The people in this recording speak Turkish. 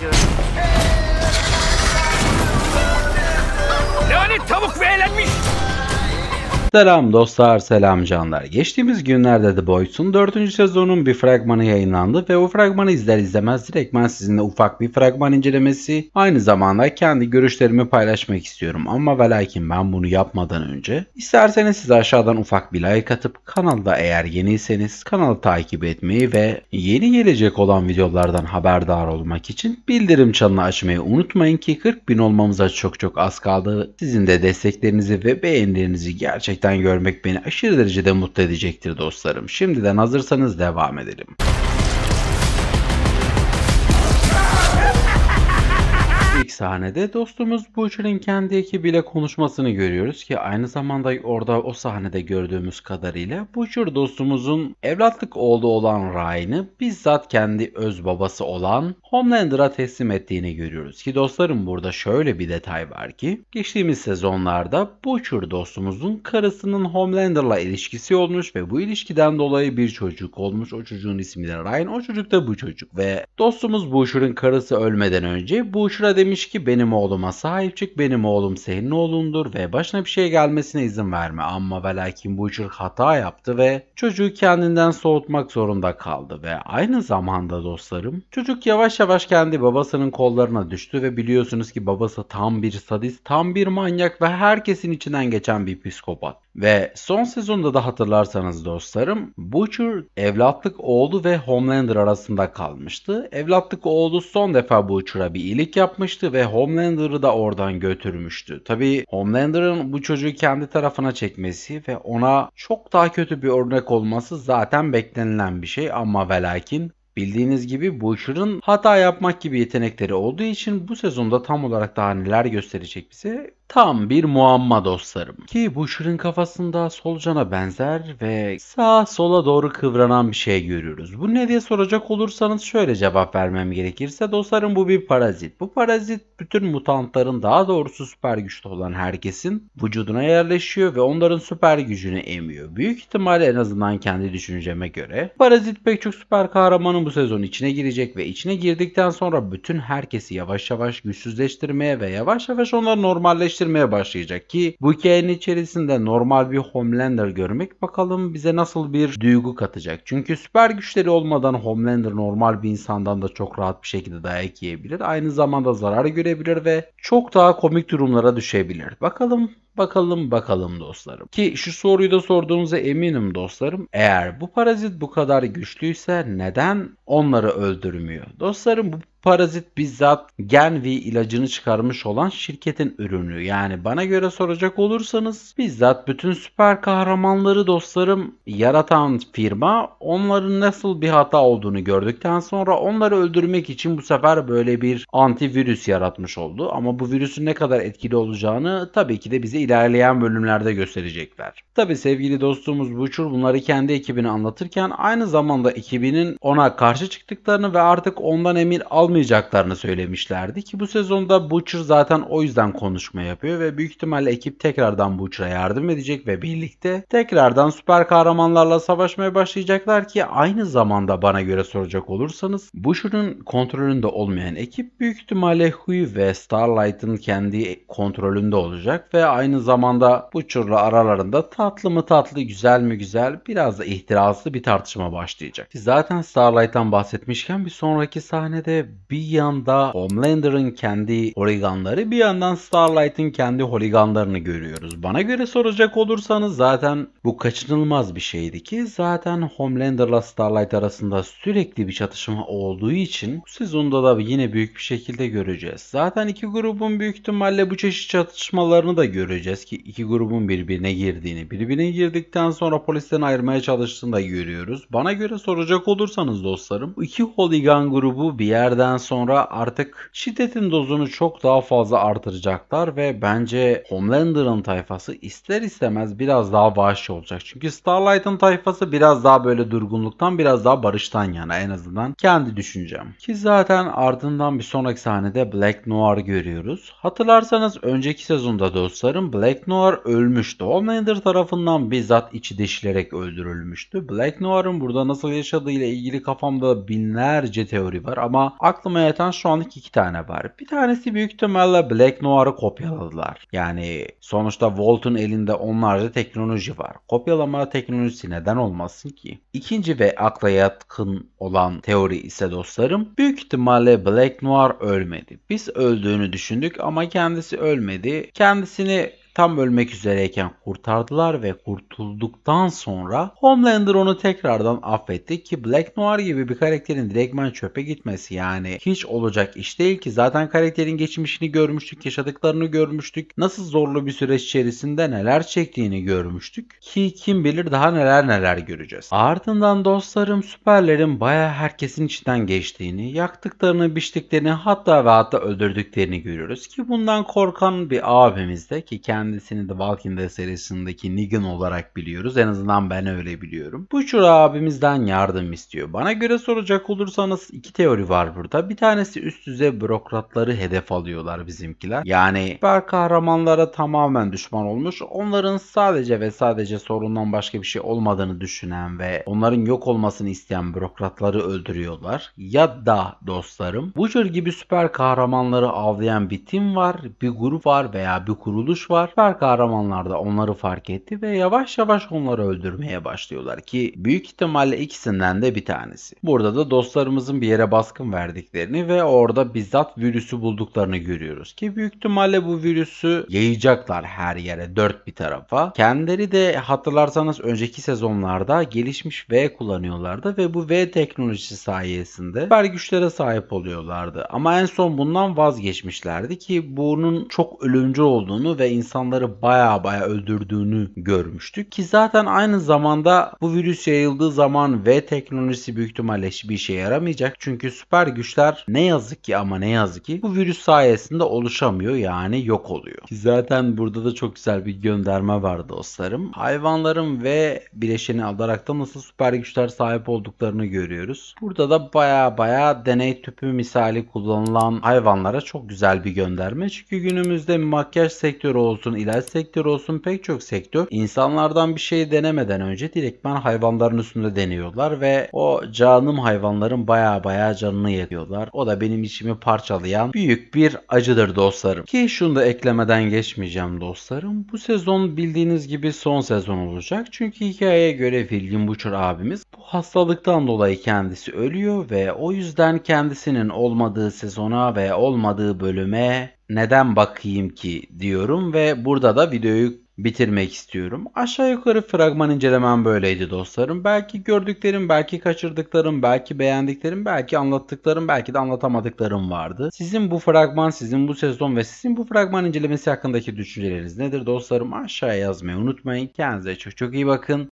ediyorum. Lanet tavuk ve eğlenme Selam dostlar, selam canlar. Geçtiğimiz günlerde The Boys'un 4. sezonun bir fragmanı yayınlandı ve o fragmanı izler izlemez direktmen sizinle ufak bir fragman incelemesi, aynı zamanda kendi görüşlerimi paylaşmak istiyorum ama ve lakin ben bunu yapmadan önce isterseniz siz aşağıdan ufak bir like atıp kanalda eğer yeniyseniz kanalı takip etmeyi ve yeni gelecek olan videolardan haberdar olmak için bildirim çanını açmayı unutmayın ki 40 bin olmamıza çok çok az kaldı. Sizin de desteklerinizi ve beğenilerinizi gerçekten gerçekten görmek beni aşırı derecede mutlu edecektir dostlarım. Şimdiden hazırsanız devam edelim. sahnede dostumuz Butcher'ın kendi ekibiyle konuşmasını görüyoruz ki aynı zamanda orada o sahnede gördüğümüz kadarıyla Butcher dostumuzun evlatlık oğlu olan Ryan'ı bizzat kendi öz babası olan Homelander'a teslim ettiğini görüyoruz ki dostlarım burada şöyle bir detay var ki geçtiğimiz sezonlarda Butcher dostumuzun karısının Homelander'la ilişkisi olmuş ve bu ilişkiden dolayı bir çocuk olmuş. O çocuğun ismi de Ryan. O çocuk da bu çocuk ve dostumuz Butcher'ın karısı ölmeden önce Butcher'a demiş ki benim oğluma sahip çık, benim oğlum senin oğlundur ve başına bir şey gelmesine izin verme. Ama ve lakin bu çocuk hata yaptı ve çocuğu kendinden soğutmak zorunda kaldı ve aynı zamanda dostlarım çocuk yavaş yavaş kendi babasının kollarına düştü ve biliyorsunuz ki babası tam bir sadist, tam bir manyak ve herkesin içinden geçen bir psikopat. Ve son sezonda da hatırlarsanız dostlarım Butcher evlatlık oğlu ve Homelander arasında kalmıştı. Evlatlık oğlu son defa Butcher'a bir iyilik yapmıştı ve Homelander'ı da oradan götürmüştü. Tabi Homelander'ın bu çocuğu kendi tarafına çekmesi ve ona çok daha kötü bir örnek olması zaten beklenilen bir şey ama velakin Bildiğiniz gibi Butcher'ın hata yapmak gibi yetenekleri olduğu için bu sezonda tam olarak daha neler gösterecek bize Tam bir muamma dostlarım. Ki Butcher'ın kafasında solcana benzer ve sağa sola doğru kıvranan bir şey görüyoruz. Bu ne diye soracak olursanız şöyle cevap vermem gerekirse dostlarım bu bir parazit. Bu parazit bütün mutantların daha doğrusu süper güçlü olan herkesin vücuduna yerleşiyor ve onların süper gücünü emiyor. Büyük ihtimalle en azından kendi düşünceme göre. Parazit pek çok süper kahramanın bu sezon içine girecek ve içine girdikten sonra bütün herkesi yavaş yavaş güçsüzleştirmeye ve yavaş yavaş onları normalleştirmeye eleştirmeye başlayacak ki bu hikayenin içerisinde normal bir Homelander görmek bakalım bize nasıl bir duygu katacak. Çünkü süper güçleri olmadan Homelander normal bir insandan da çok rahat bir şekilde dayak yiyebilir. Aynı zamanda zarar görebilir ve çok daha komik durumlara düşebilir. Bakalım Bakalım bakalım dostlarım. Ki şu soruyu da sorduğunuza eminim dostlarım. Eğer bu parazit bu kadar güçlüyse neden onları öldürmüyor? Dostlarım bu Parazit bizzat Gen V ilacını çıkarmış olan şirketin ürünü. Yani bana göre soracak olursanız bizzat bütün süper kahramanları dostlarım yaratan firma onların nasıl bir hata olduğunu gördükten sonra onları öldürmek için bu sefer böyle bir antivirüs yaratmış oldu. Ama bu virüsün ne kadar etkili olacağını tabii ki de bize ilerleyen bölümlerde gösterecekler. Tabii sevgili dostumuz Buçur bunları kendi ekibine anlatırken aynı zamanda ekibinin ona karşı çıktıklarını ve artık ondan emir al almayacaklarını söylemişlerdi ki bu sezonda Butcher zaten o yüzden konuşma yapıyor ve büyük ihtimalle ekip tekrardan Butcher'a yardım edecek ve birlikte tekrardan süper kahramanlarla savaşmaya başlayacaklar ki aynı zamanda bana göre soracak olursanız Butcher'ın kontrolünde olmayan ekip büyük ihtimalle Huey ve Starlight'ın kendi kontrolünde olacak ve aynı zamanda Butcher'la aralarında tatlı mı tatlı güzel mi güzel biraz da ihtiraslı bir tartışma başlayacak. Zaten Starlight'tan bahsetmişken bir sonraki sahnede bir yanda Homelander'ın kendi holiganları bir yandan Starlight'ın kendi holiganlarını görüyoruz. Bana göre soracak olursanız zaten bu kaçınılmaz bir şeydi ki zaten Homelander'la Starlight arasında sürekli bir çatışma olduğu için bu sezonda da yine büyük bir şekilde göreceğiz. Zaten iki grubun büyük ihtimalle bu çeşit çatışmalarını da göreceğiz ki iki grubun birbirine girdiğini, birbirine girdikten sonra polisten ayırmaya çalıştığını da görüyoruz. Bana göre soracak olursanız dostlarım iki holigan grubu bir yerden sonra artık şiddetin dozunu çok daha fazla artıracaklar ve bence Homelander'ın tayfası ister istemez biraz daha vahşi olacak. Çünkü Starlight'ın tayfası biraz daha böyle durgunluktan biraz daha barıştan yana en azından kendi düşüncem. Ki zaten ardından bir sonraki sahnede Black Noir görüyoruz. Hatırlarsanız önceki sezonda dostlarım Black Noir ölmüştü. Homelander tarafından bizzat içi deşilerek öldürülmüştü. Black Noir'ın burada nasıl yaşadığı ile ilgili kafamda binlerce teori var ama aklım aklıma yatan şu anlık iki tane var. Bir tanesi büyük ihtimalle Black Noir'ı kopyaladılar. Yani sonuçta Volt'un elinde onlarca teknoloji var. Kopyalama teknolojisi neden olmasın ki? İkinci ve akla yatkın olan teori ise dostlarım büyük ihtimalle Black Noir ölmedi. Biz öldüğünü düşündük ama kendisi ölmedi. Kendisini tam ölmek üzereyken kurtardılar ve kurtulduktan sonra Homelander onu tekrardan affetti ki Black Noir gibi bir karakterin direktmen çöpe gitmesi yani hiç olacak iş değil ki zaten karakterin geçmişini görmüştük, yaşadıklarını görmüştük, nasıl zorlu bir süreç içerisinde neler çektiğini görmüştük ki kim bilir daha neler neler göreceğiz. Ardından dostlarım süperlerin baya herkesin içinden geçtiğini, yaktıklarını, biçtiklerini hatta ve hatta öldürdüklerini görüyoruz ki bundan korkan bir abimiz de ki kendi kendisini The Walking Dead serisindeki Negan olarak biliyoruz. En azından ben öyle biliyorum. Butcher abimizden yardım istiyor. Bana göre soracak olursanız iki teori var burada. Bir tanesi üst düzey bürokratları hedef alıyorlar bizimkiler. Yani süper kahramanlara tamamen düşman olmuş. Onların sadece ve sadece sorundan başka bir şey olmadığını düşünen ve onların yok olmasını isteyen bürokratları öldürüyorlar. Ya da dostlarım Butcher gibi süper kahramanları avlayan bir tim var, bir grup var veya bir kuruluş var Taraftar kahramanlar da onları fark etti ve yavaş yavaş onları öldürmeye başlıyorlar ki büyük ihtimalle ikisinden de bir tanesi. Burada da dostlarımızın bir yere baskın verdiklerini ve orada bizzat virüsü bulduklarını görüyoruz ki büyük ihtimalle bu virüsü yayacaklar her yere dört bir tarafa. Kendileri de hatırlarsanız önceki sezonlarda gelişmiş V kullanıyorlardı ve bu V teknolojisi sayesinde süper güçlere sahip oluyorlardı. Ama en son bundan vazgeçmişlerdi ki bunun çok ölümcül olduğunu ve insan insanları baya baya öldürdüğünü görmüştük. Ki zaten aynı zamanda bu virüs yayıldığı zaman V teknolojisi büyük ihtimalle hiçbir işe yaramayacak. Çünkü süper güçler ne yazık ki ama ne yazık ki bu virüs sayesinde oluşamıyor yani yok oluyor. Ki zaten burada da çok güzel bir gönderme var dostlarım. Hayvanların ve bileşeni alarak da nasıl süper güçler sahip olduklarını görüyoruz. Burada da baya baya deney tüpü misali kullanılan hayvanlara çok güzel bir gönderme. Çünkü günümüzde makyaj sektörü olsun olsun, ilaç sektörü olsun pek çok sektör insanlardan bir şey denemeden önce direktmen hayvanların üstünde deniyorlar ve o canım hayvanların baya baya canını yakıyorlar. O da benim içimi parçalayan büyük bir acıdır dostlarım. Ki şunu da eklemeden geçmeyeceğim dostlarım. Bu sezon bildiğiniz gibi son sezon olacak. Çünkü hikayeye göre Filgin Butcher abimiz bu hastalıktan dolayı kendisi ölüyor ve o yüzden kendisinin olmadığı sezona ve olmadığı bölüme neden bakayım ki diyorum ve burada da videoyu bitirmek istiyorum. Aşağı yukarı fragman incelemem böyleydi dostlarım. Belki gördüklerim, belki kaçırdıklarım, belki beğendiklerim, belki anlattıklarım, belki de anlatamadıklarım vardı. Sizin bu fragman, sizin bu sezon ve sizin bu fragman incelemesi hakkındaki düşünceleriniz nedir dostlarım? Aşağıya yazmayı unutmayın. Kendinize çok çok iyi bakın.